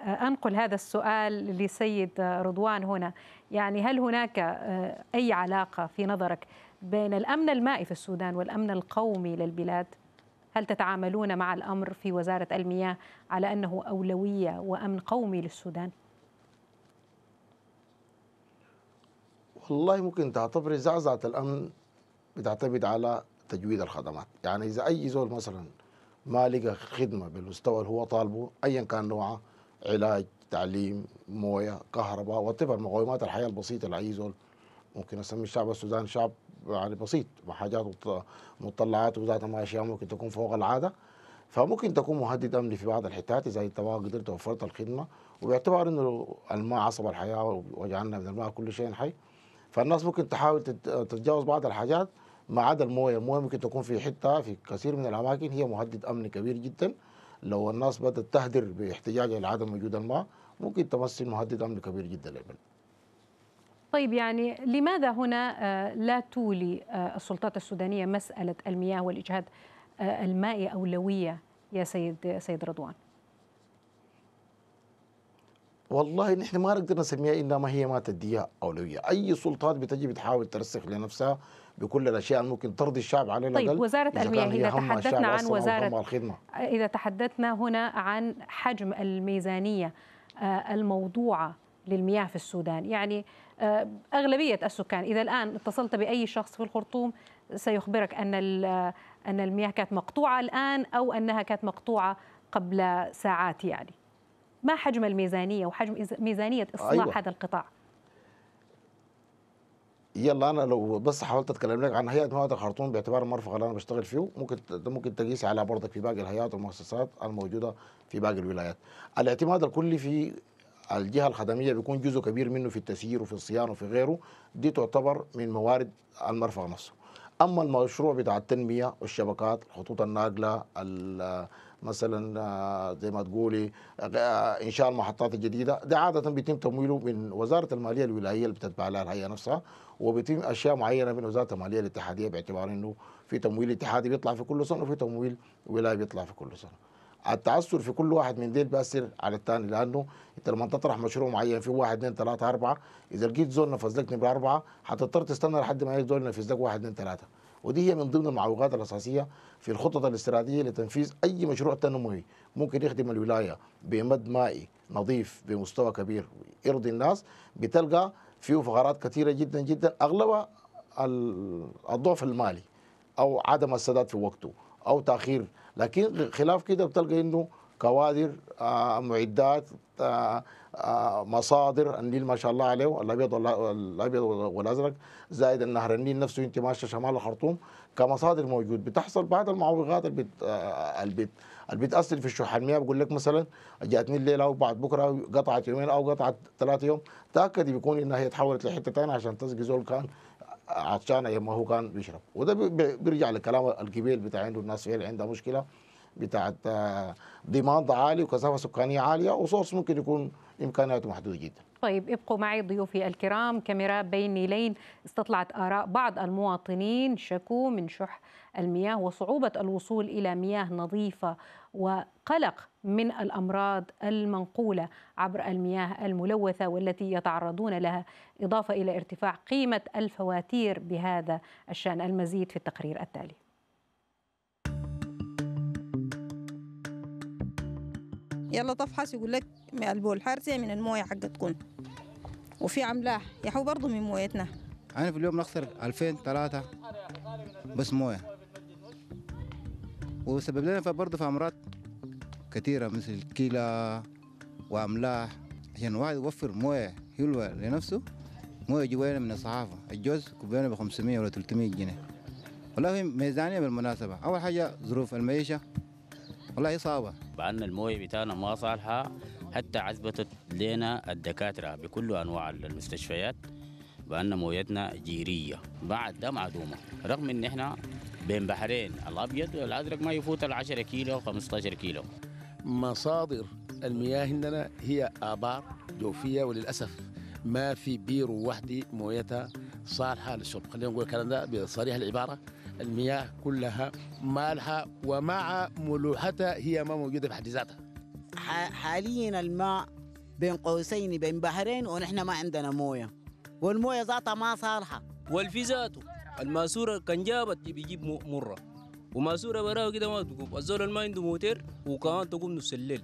أنقل هذا السؤال لسيد رضوان هنا يعني هل هناك آه، أي علاقة في نظرك بين الأمن المائي في السودان والأمن القومي للبلاد؟ هل تتعاملون مع الأمر في وزارة المياه على أنه أولوية وأمن قومي للسودان؟ والله ممكن تعتبر زعزعة الأمن بتعتمد على تجويد الخدمات يعني إذا أي زول مثلا ما لقى خدمة بالمستوى اللي هو طالبه أيا كان نوعه علاج تعليم مويه كهرباء وطبعا مقومات الحياه البسيطه اللي عايزه ممكن اسمي الشعب السوداني شعب يعني بسيط وحاجات مطلعات وذات ما اشياء ممكن تكون فوق العاده فممكن تكون مهدد امني في بعض الحتات اذا انت ما قدرت وفرت الخدمه وباعتبار انه الماء عصب الحياه وجعلنا من الماء كل شيء حي فالناس ممكن تحاول تتجاوز بعض الحاجات ما عدا المويه، المويه ممكن تكون في حته في كثير من الاماكن هي مهدد امني كبير جدا لو الناس بدات تهدر باحتجاجها لعدم وجود الماء ممكن تمثل مهدد امن كبير جدا لبنان طيب يعني لماذا هنا آه، لا تولي آه، السلطات السودانيه مساله المياه والاجهاد آه، المائي اولويه يا سيد سيد رضوان؟ والله نحن ما نقدر نسميها انما هي ما تديها اولويه، اي سلطات بتجي بتحاول ترسخ لنفسها بكل الاشياء ممكن ترضي الشعب على الاقل طيب وزاره المياه اذا تحدثنا عن وزاره اذا تحدثنا هنا عن حجم الميزانيه آه، الموضوعه للمياه في السودان يعني آه، أغلبية السكان إذا الآن اتصلت بأي شخص في الخرطوم سيخبرك أن آه، أن المياه كانت مقطوعة الآن أو أنها كانت مقطوعة قبل ساعات يعني ما حجم الميزانية وحجم ميزانية إصلاح أيوة. هذا القطاع يلا انا لو بس حاولت اتكلم لك عن هيئه مواد الخرطوم باعتبار المرفق اللي انا بشتغل فيه ممكن ممكن تقيس على برضك في باقي الهيئات والمؤسسات الموجوده في باقي الولايات. الاعتماد الكلي في الجهه الخدميه بيكون جزء كبير منه في التسيير وفي الصيانه وفي غيره دي تعتبر من موارد المرفق نفسه. اما المشروع بتاع التنميه والشبكات الخطوط الناقله مثلا زي ما تقولي انشاء المحطات الجديده ده عاده بيتم تمويله من وزاره الماليه الولائيه اللي بتتبع لها الهيئه نفسها وبيتم اشياء معينه من وزاره الماليه الاتحاديه باعتبار انه في تمويل اتحادي بيطلع في كل سنه وفي تمويل ولايه بيطلع في كل سنه. التعثر في كل واحد من ديل بيأثر على الثاني لانه انت لما تطرح مشروع معين في واحد اثنين ثلاثه اربعه اذا لقيت زول نفذ لك نمره اربعه حتضطر تستنى لحد ما زول ينفذ لك واحد اثنين ثلاثه ودي هي من ضمن المعوقات الاساسيه في الخطط الاستراتيجيه لتنفيذ اي مشروع تنموي ممكن يخدم الولايه بمد مائي نظيف بمستوى كبير يرضي الناس بتلقى فيه فقرات كثيره جدا جدا اغلبها الضعف المالي او عدم السداد في وقته او تاخير لكن خلاف كده بتلقى انه كوادر آه، معدات آه، آه، مصادر النيل ما شاء الله عليه الابيض الابيض والازرق زائد النهر النيل نفسه انت ماشي شمال الخرطوم كمصادر موجود بتحصل بعض المعوقات اللي اللي بيتاثر في المياه بقول لك مثلا جاتني الليله وبعد بكره قطعت يومين او قطعت ثلاث يوم تاكد بيكون انها هي تحولت لحته ثانيه عشان تسقي زول كان عطشان ايام ما هو كان بيشرب وده بيرجع لكلام القبيل بتاع انه الناس فعلا عندها مشكله بتاعت ديماند آه، عالي وكثافه سكانيه عاليه وصوص ممكن يكون امكانياته محدوده جدا طيب ابقوا معي ضيوفي الكرام كاميرا بين نيلين استطلعت آراء بعض المواطنين شكوا من شح المياه وصعوبة الوصول إلى مياه نظيفة وقلق من الأمراض المنقولة عبر المياه الملوثة والتي يتعرضون لها إضافة إلى ارتفاع قيمة الفواتير بهذا الشأن المزيد في التقرير التالي يلا طفحس يقول لك من البول حارسة من الموية حقتكم وفي عملاح يحو برضه من مويتنا أنا في اليوم نخسر 2000 3 بس موية وسبب لنا برضه في أمراض كثيرة مثل الكلى وأملاح عشان الواحد يوفر موية حلوة لنفسه موية جوينا من الصحافة الجوز كوباينا ب 500 ولا 300 جنيه والله في ميزانية بالمناسبة أول حاجة ظروف المعيشة والله صعبة بعدنا الموية بتاعنا ما صالحة حتى أثبتت لنا الدكاترة بكل أنواع المستشفيات بأن مويتنا جيرية بعد ده معدومة رغم إن إحنا بين بحرين الأبيض والأزرق ما يفوت ال 10 كيلو 15 كيلو مصادر المياه عندنا هي آبار جوفية وللأسف ما في بير وحدي مويتها صالحة للشرب خلينا نقول الكلام ده بصريح العبارة المياه كلها مالحة ومع ملوحتها هي ما موجودة في حد ذاتها حاليا الماء بين قوسين بين بحرين ونحن ما عندنا مويه والمويه ذاتها ما صالحه ذاته الماسوره كان جابت بيجيب مره وماسوره براه كده ما تقوم الزول ما عنده موتر وكمان تقوم نص الليل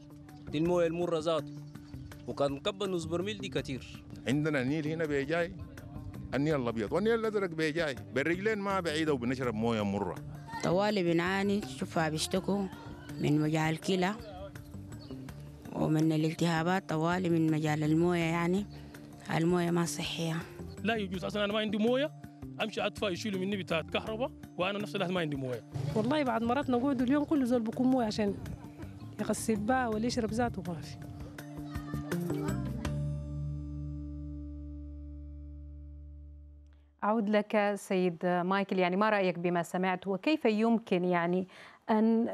دي المويه المره ذاته وكان كب نص برميل دي كتير عندنا النيل هنا بيجاي النيل الابيض والنيل الازرق بيجاي بالرجلين ما بعيده وبنشرب مويه مره طوالي بنعاني شوفها بيشتكوا من وجع الكلى ومن الالتهابات طوالي من مجال المويه يعني المويه ما صحيه لا يجوز اصلا انا ما عندي مويه امشي ادفع يشيلوا مني بتاعه كهرباء وانا نفس الوقت ما عندي مويه والله بعد مرات نقعد اليوم كله زول بكون مويه عشان يغسل بها ولا يشرب ذاته ما في أعود لك سيد مايكل يعني ما رأيك بما سمعت وكيف يمكن يعني أن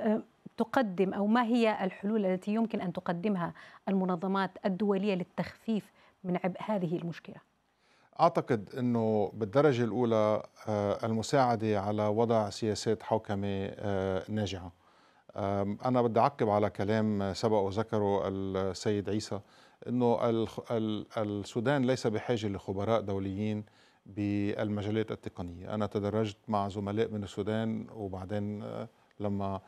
تقدم او ما هي الحلول التي يمكن ان تقدمها المنظمات الدوليه للتخفيف من عبء هذه المشكله؟ اعتقد انه بالدرجه الاولى آه، المساعده على وضع سياسات حوكمه آه، ناجعه. انا بدي اعقب على كلام سبق وذكره السيد عيسى انه السودان ليس بحاجه لخبراء دوليين بالمجالات التقنيه، انا تدرجت مع زملاء من السودان وبعدين آه، لما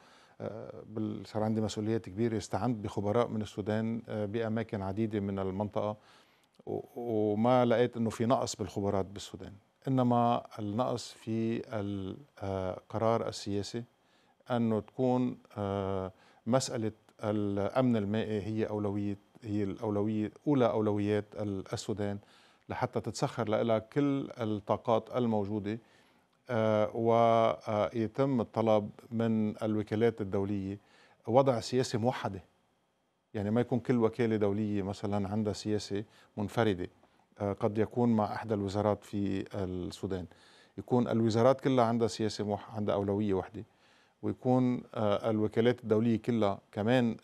صار عندي مسؤوليات كبيرة استعنت بخبراء من السودان آه، بأماكن عديدة من المنطقة وما لقيت أنه في نقص بالخبرات بالسودان إنما النقص في القرار آه، السياسي أنه تكون آه، مسألة الأمن المائي هي أولوية هي الأولوية أولى أولويات السودان لحتى تتسخر لها كل الطاقات الموجودة آه، ويتم الطلب من الوكالات الدولية وضع سياسة موحدة يعني ما يكون كل وكالة دولية مثلا عندها سياسة منفردة آه، قد يكون مع إحدى الوزارات في السودان يكون الوزارات كلها عندها سياسة موحدة عندها أولوية واحدة ويكون آه، الوكالات الدولية كلها كمان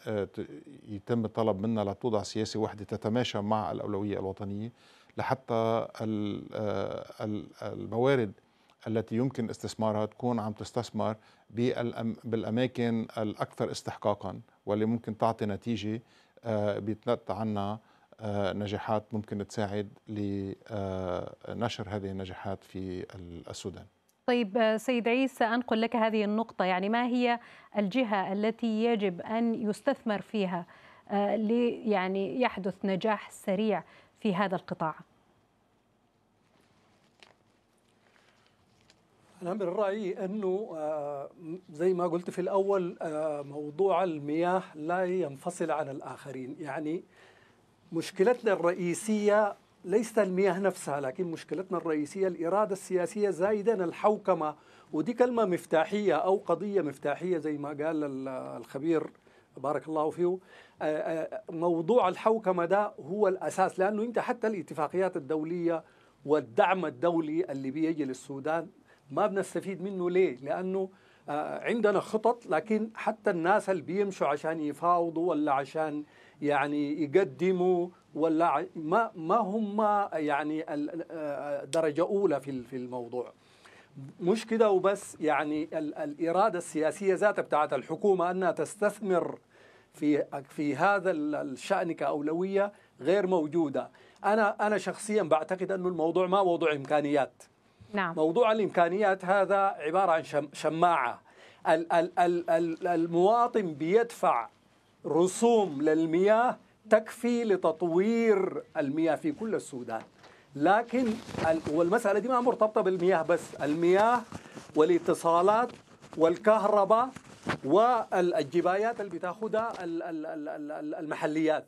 يتم الطلب منها لتوضع سياسة واحدة تتماشى مع الأولوية الوطنية لحتى الموارد التي يمكن استثمارها تكون عم تستثمر بالأماكن الأكثر استحقاقا واللي ممكن تعطي نتيجة آه، بيتنطى عنا آه، نجاحات ممكن تساعد لنشر آه، هذه النجاحات في السودان طيب سيد عيسى أنقل لك هذه النقطة يعني ما هي الجهة التي يجب أن يستثمر فيها لي يعني يحدث نجاح سريع في هذا القطاع؟ أنا من رأيي أنه آه، زي ما قلت في الأول آه، موضوع المياه لا ينفصل عن الآخرين يعني مشكلتنا الرئيسية ليست المياه نفسها لكن مشكلتنا الرئيسية الإرادة السياسية زايدا الحوكمة ودي كلمة مفتاحية أو قضية مفتاحية زي ما قال الخبير بارك الله فيه آه، موضوع الحوكمة ده هو الأساس لأنه أنت حتى الاتفاقيات الدولية والدعم الدولي اللي بيجي للسودان ما بنستفيد منه ليه؟ لأنه آه، عندنا خطط لكن حتى الناس اللي بيمشوا عشان يفاوضوا ولا عشان يعني يقدموا ولا ما ما هم يعني آه، درجة أولى في في الموضوع مش كده وبس يعني الإرادة السياسية ذاتها بتاعت الحكومة أنها تستثمر في في هذا الشأن كأولوية غير موجودة أنا أنا شخصيا بعتقد أنه الموضوع ما موضوع إمكانيات نعم. موضوع الإمكانيات هذا عبارة عن شماعة المواطن بيدفع رسوم للمياه تكفي لتطوير المياه في كل السودان لكن والمسألة دي ما مرتبطة بالمياه بس المياه والاتصالات والكهرباء والجبايات اللي بتاخدها المحليات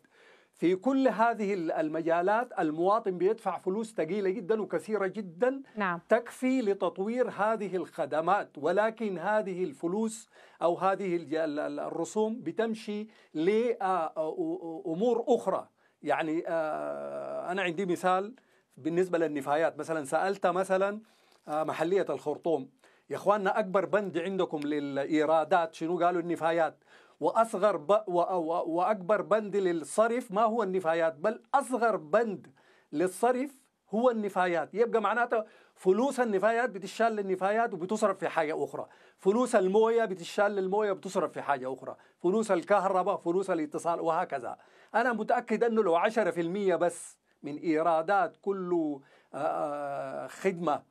في كل هذه المجالات المواطن بيدفع فلوس ثقيله جدا وكثيره جدا نعم. تكفي لتطوير هذه الخدمات ولكن هذه الفلوس او هذه الرسوم بتمشي لامور آه، اخرى يعني آه، انا عندي مثال بالنسبه للنفايات مثلا سالت مثلا آه، محليه الخرطوم يا اخواننا اكبر بند عندكم للايرادات شنو قالوا النفايات واصغر ب... و... و... واكبر بند للصرف ما هو النفايات بل اصغر بند للصرف هو النفايات يبقى معناته فلوس النفايات بتشال للنفايات وبتصرف في حاجة أخرى فلوس الموية بتشال للموية بتصرف في حاجة أخرى فلوس الكهرباء فلوس الاتصال وهكذا أنا متأكد أنه لو 10% بس من إيرادات كل آه، آه، خدمة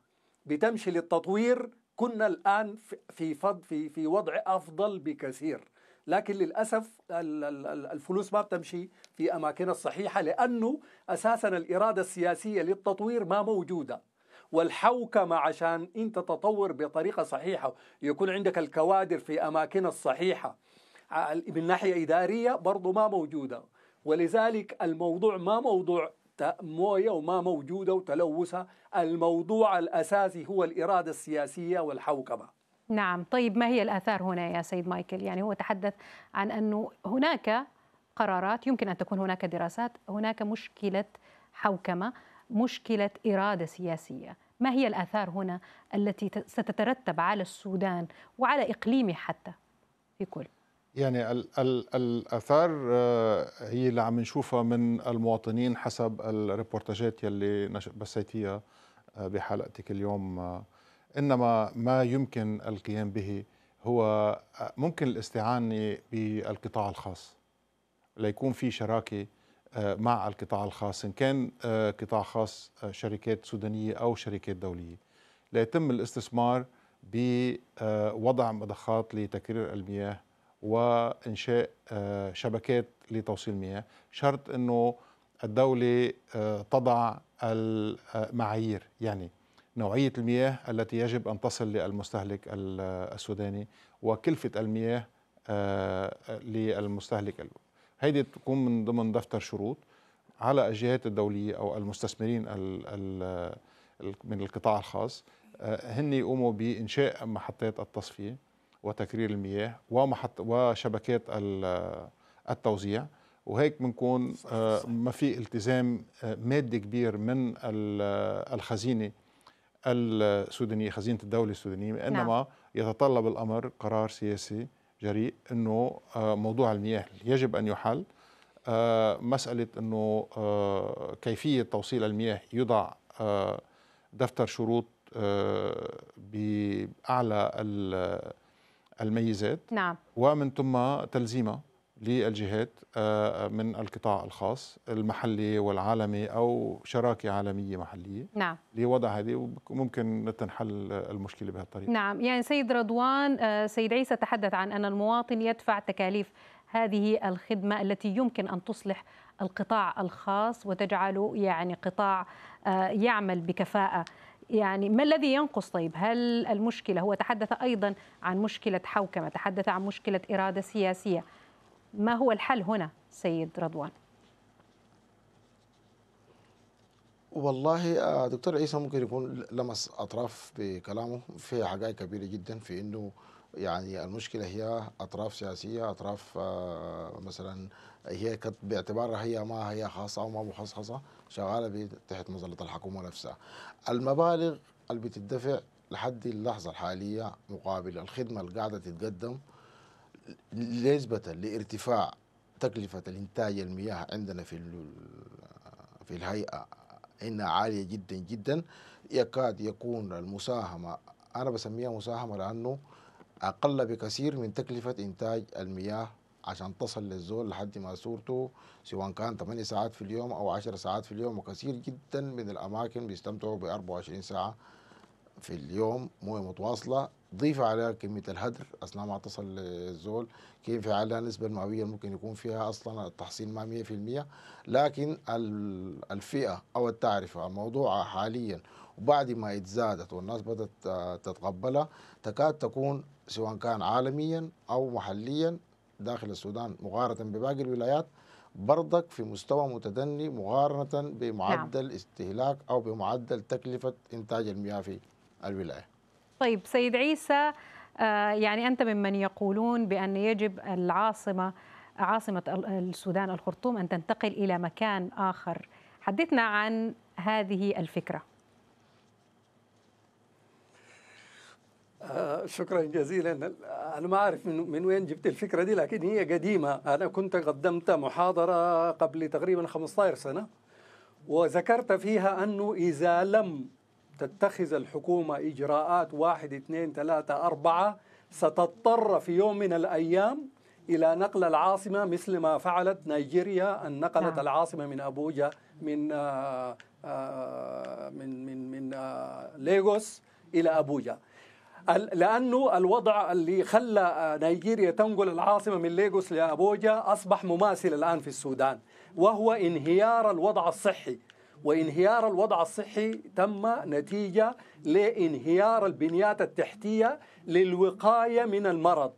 بتمشي للتطوير كنا الآن في, في, في وضع أفضل بكثير لكن للأسف الفلوس ما بتمشي في أماكنها الصحيحة لأنه أساسا الإرادة السياسية للتطوير ما موجودة والحوكمة عشان أنت تطور بطريقة صحيحة يكون عندك الكوادر في أماكنها الصحيحة آه، من ناحية إدارية برضه ما موجودة ولذلك الموضوع ما موضوع موية وما موجودة وتلوثها الموضوع الأساسي هو الإرادة السياسية والحوكمة نعم طيب ما هي الآثار هنا يا سيد مايكل يعني هو تحدث عن أنه هناك قرارات يمكن أن تكون هناك دراسات هناك مشكلة حوكمة مشكلة إرادة سياسية ما هي الآثار هنا التي ستترتب على السودان وعلى إقليمه حتى في كل يعني الآثار آه، هي اللي عم نشوفها من المواطنين حسب الريبورتاجات يلي بسيتيها آه، بحلقتك اليوم آه. انما ما يمكن القيام به هو ممكن الاستعانه بالقطاع الخاص ليكون في شراكه آه، مع القطاع الخاص ان كان آه، قطاع خاص آه، شركات سودانيه او شركات دوليه ليتم الاستثمار بوضع مضخات لتكرير المياه وانشاء شبكات لتوصيل المياه شرط انه الدوله تضع المعايير يعني نوعية المياه التي يجب أن تصل للمستهلك السوداني وكلفة المياه آه، للمستهلك هيدي تكون من ضمن دفتر شروط على الجهات الدولية أو المستثمرين من القطاع الخاص آه، هن يقوموا بإنشاء محطات التصفية وتكرير المياه ومحط وشبكات التوزيع وهيك بنكون آه، ما في التزام مادي كبير من الخزينه السودانيه خزينه الدوله السودانيه انما نعم. يتطلب الامر قرار سياسي جريء انه آه، موضوع المياه يجب ان يحل آه، مساله انه آه، كيفيه توصيل المياه يوضع دفتر شروط باعلى الميزات نعم. ومن ثم تلزيمه للجهات آه، آه، من القطاع الخاص المحلي والعالمي او شراكه عالميه محليه نعم لوضع هذه وممكن تنحل المشكله بهالطريقه نعم يعني سيد رضوان آه، سيد عيسى تحدث عن ان المواطن يدفع تكاليف هذه الخدمه التي يمكن ان تصلح القطاع الخاص وتجعله يعني قطاع يعمل بكفاءه يعني ما الذي ينقص طيب؟ هل المشكلة هو تحدث أيضا عن مشكلة حوكمة، تحدث عن مشكلة إرادة سياسية، ما هو الحل هنا سيد رضوان؟ والله آه، دكتور عيسى ممكن يكون لمس اطراف بكلامه في حقائق كبيره جدا في انه يعني المشكله هي اطراف سياسيه اطراف آه، مثلا هي كانت باعتبارها هي ما هي خاصه او ما مخصصه شغاله تحت مظله الحكومه نفسها. المبالغ اللي بتدفع لحد اللحظه الحاليه مقابل الخدمه اللي قاعده تتقدم نسبة لارتفاع تكلفة الإنتاج المياه عندنا في في الهيئة إنها عالية جدا جدا يكاد يكون المساهمة أنا بسميها مساهمة لأنه أقل بكثير من تكلفة إنتاج المياه عشان تصل للزول لحد ما صورته سواء كان 8 ساعات في اليوم أو 10 ساعات في اليوم وكثير جدا من الأماكن بيستمتعوا ب 24 ساعة في اليوم موية متواصلة ضيف على كميه الهدر اثناء ما اتصل الزول كيف على النسبه المئويه ممكن يكون فيها اصلا التحصيل ما 100% لكن الفئه او التعرفه الموضوعه حاليا وبعد ما اتزادت والناس بدات تتقبلها تكاد تكون سواء كان عالميا او محليا داخل السودان مقارنه بباقي الولايات برضك في مستوى متدني مقارنه بمعدل نعم. استهلاك او بمعدل تكلفه انتاج المياه في الولايه. طيب سيد عيسى آه، يعني أنت ممن يقولون بأن يجب العاصمة عاصمة السودان الخرطوم أن تنتقل إلى مكان آخر حدثنا عن هذه الفكرة آه، شكرا جزيلا انا ما اعرف من, وين جبت الفكره دي لكن هي قديمه انا كنت قدمت محاضره قبل تقريبا 15 سنه وذكرت فيها انه اذا لم تتخذ الحكومة إجراءات واحد اثنين ثلاثة أربعة ستضطر في يوم من الأيام إلى نقل العاصمة مثل ما فعلت نيجيريا أن نقلت نعم. العاصمة من أبوجا من آآ آه، آآ آه، من من من آه، ليغوس إلى أبوجا لأنه الوضع اللي خلى نيجيريا تنقل العاصمة من ليغوس لأبوجا أصبح مماثل الآن في السودان وهو انهيار الوضع الصحي وانهيار الوضع الصحي تم نتيجة لانهيار البنيات التحتية للوقاية من المرض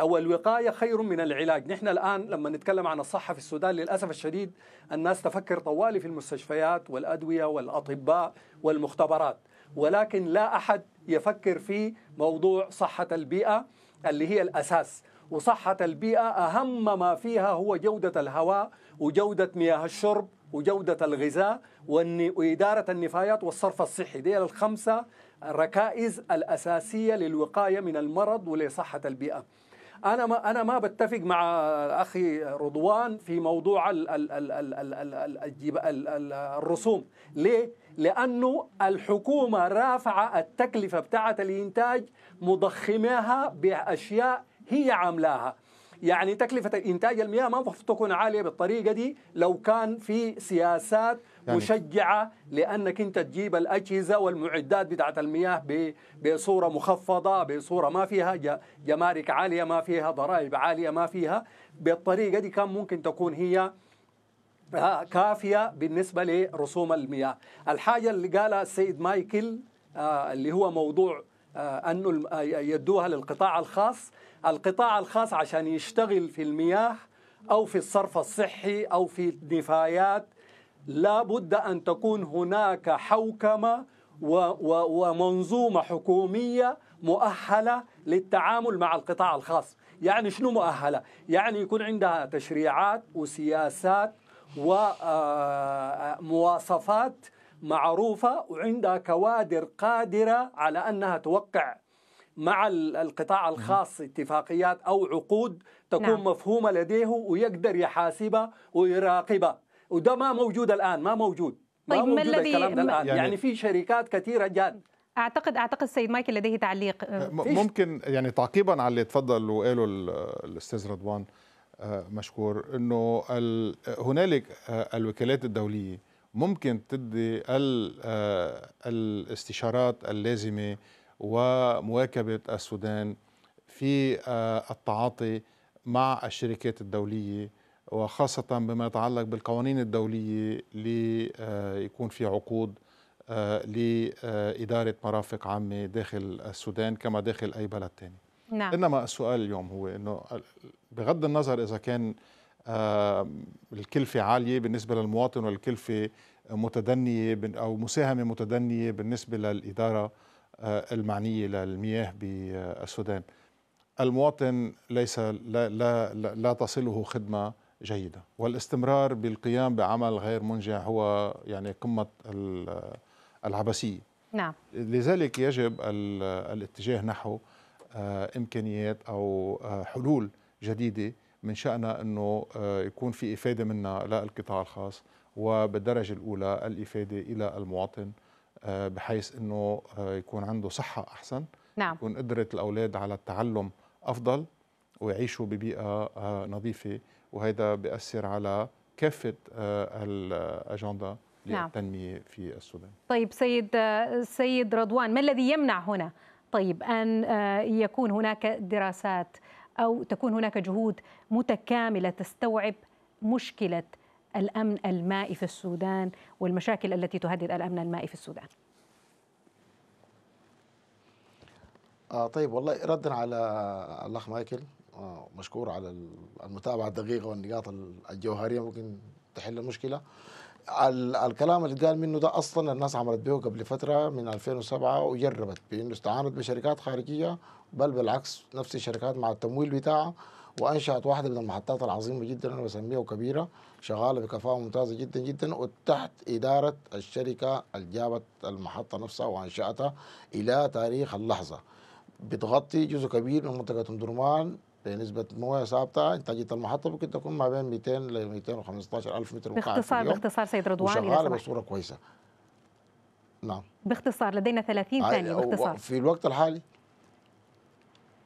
أو الوقاية خير من العلاج نحن الآن لما نتكلم عن الصحة في السودان للأسف الشديد الناس تفكر طوالي في المستشفيات والأدوية والأطباء والمختبرات ولكن لا أحد يفكر في موضوع صحة البيئة اللي هي الأساس وصحة البيئة أهم ما فيها هو جودة الهواء وجودة مياه الشرب وجودة الغذاء وإدارة النفايات والصرف الصحي دي الخمسة الركائز الأساسية للوقاية من المرض ولصحة البيئة أنا ما أنا ما بتفق مع أخي رضوان في موضوع الرسوم ليه؟ لأنه الحكومة رافعة التكلفة بتاعة الإنتاج مضخمها بأشياء هي عاملاها يعني تكلفة إنتاج المياه ما المفروض تكون عالية بالطريقة دي لو كان في سياسات يعني مشجعة لأنك أنت تجيب الأجهزة والمعدات بتاعة المياه بصورة مخفضة بصورة ما فيها جمارك عالية ما فيها ضرائب عالية ما فيها بالطريقة دي كان ممكن تكون هي آه، كافية بالنسبة لرسوم المياه الحاجة اللي قالها السيد مايكل آه، اللي هو موضوع آه، أنه آه، يدوها للقطاع الخاص القطاع الخاص عشان يشتغل في المياه أو في الصرف الصحي أو في النفايات لابد أن تكون هناك حوكمة ومنظومة حكومية مؤهلة للتعامل مع القطاع الخاص يعني شنو مؤهلة؟ يعني يكون عندها تشريعات وسياسات ومواصفات آه، معروفة وعندها كوادر قادرة على أنها توقع مع القطاع نعم. الخاص اتفاقيات أو عقود تكون نعم. مفهومة لديه ويقدر يحاسبها ويراقبها وده ما موجود الآن ما موجود ما طيب ما الذي يعني, يعني في شركات كثيرة جات اعتقد اعتقد السيد مايكل لديه تعليق أه، ممكن يعني تعقيبا على اللي تفضل وقاله الاستاذ رضوان أه، مشكور انه هنالك أه، الوكالات الدوليه ممكن تدي آه، الاستشارات اللازمه ومواكبه السودان في آه، التعاطي مع الشركات الدوليه وخاصه بما يتعلق بالقوانين الدوليه ليكون آه، في عقود لاداره مرافق عامه داخل السودان كما داخل اي بلد ثاني نعم. انما السؤال اليوم هو انه بغض النظر اذا كان الكلفة عالية بالنسبة للمواطن والكلفة متدنية أو مساهمة متدنية بالنسبة للإدارة آه، المعنية للمياه بالسودان المواطن ليس لا, لا, لا تصله خدمة جيدة والاستمرار بالقيام بعمل غير منجع هو يعني قمة العبثية نعم. لذلك يجب الاتجاه نحو آه، إمكانيات أو آه، حلول جديدة من شأنها أنه آه، يكون في إفادة منها للقطاع الخاص وبالدرجة الأولى الإفادة إلى المواطن آه، بحيث أنه آه، يكون عنده صحة أحسن نعم. يكون قدرة الأولاد على التعلم أفضل ويعيشوا ببيئة نظيفة وهذا بيأثر على كافة الأجندة نعم. للتنمية نعم. في السودان طيب سيد سيد رضوان ما الذي يمنع هنا طيب أن يكون هناك دراسات او تكون هناك جهود متكامله تستوعب مشكله الامن المائي في السودان والمشاكل التي تهدد الامن المائي في السودان. آه طيب والله ردا على الاخ مايكل آه مشكور على المتابعه الدقيقه والنقاط الجوهريه ممكن تحل المشكله. الكلام اللي قال منه ده اصلا الناس عملت به قبل فتره من 2007 وجربت بانه استعانت بشركات خارجيه بل بالعكس نفس الشركات مع التمويل بتاعها وانشات واحده من المحطات العظيمه جدا انا بسميها وكبيره شغاله بكفاءه ممتازه جدا جدا وتحت اداره الشركه اللي جابت المحطه نفسها وانشاتها الى تاريخ اللحظه بتغطي جزء كبير من منطقه ام درمان بنسبة مويه ثابتة إنتاجية المحطة ممكن تكون ما بين 200 ل 215 ألف متر مكعب باختصار باختصار سيد رضوان وشغالة بصورة كويسة نعم باختصار لدينا 30 ثانية باختصار في الوقت الحالي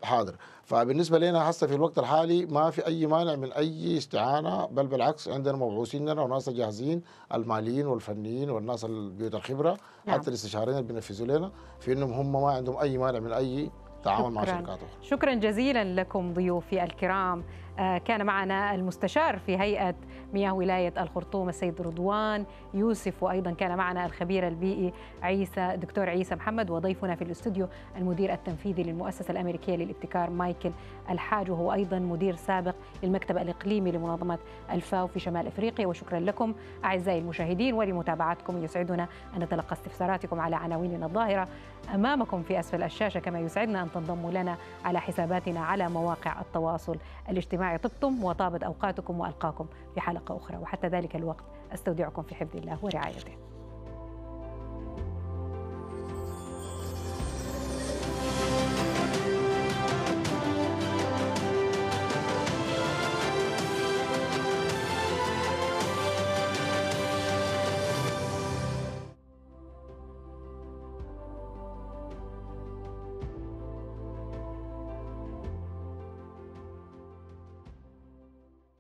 حاضر فبالنسبه لنا هسه في الوقت الحالي ما في اي مانع من اي استعانه بل بالعكس عندنا مبعوثين لنا وناس جاهزين الماليين والفنيين والناس البيوت الخبره نعم. حتى الاستشاريين اللي بينفذوا لنا في انهم هم ما عندهم اي مانع من اي التعاون مع شركات اخرى شكرا جزيلا لكم ضيوفي الكرام آه، كان معنا المستشار في هيئه مياه ولايه الخرطوم السيد رضوان يوسف وايضا كان معنا الخبير البيئي عيسى دكتور عيسى محمد وضيفنا في الاستوديو المدير التنفيذي للمؤسسه الامريكيه للابتكار مايكل الحاج وهو ايضا مدير سابق للمكتب الاقليمي لمنظمه الفاو في شمال افريقيا وشكرا لكم اعزائي المشاهدين ولمتابعتكم يسعدنا ان نتلقى استفساراتكم على عناويننا الظاهره أمامكم في أسفل الشاشة كما يسعدنا أن تنضموا لنا على حساباتنا على مواقع التواصل الاجتماعي طبتم وطابت أوقاتكم وألقاكم في حلقة أخرى وحتى ذلك الوقت أستودعكم في حفظ الله ورعايته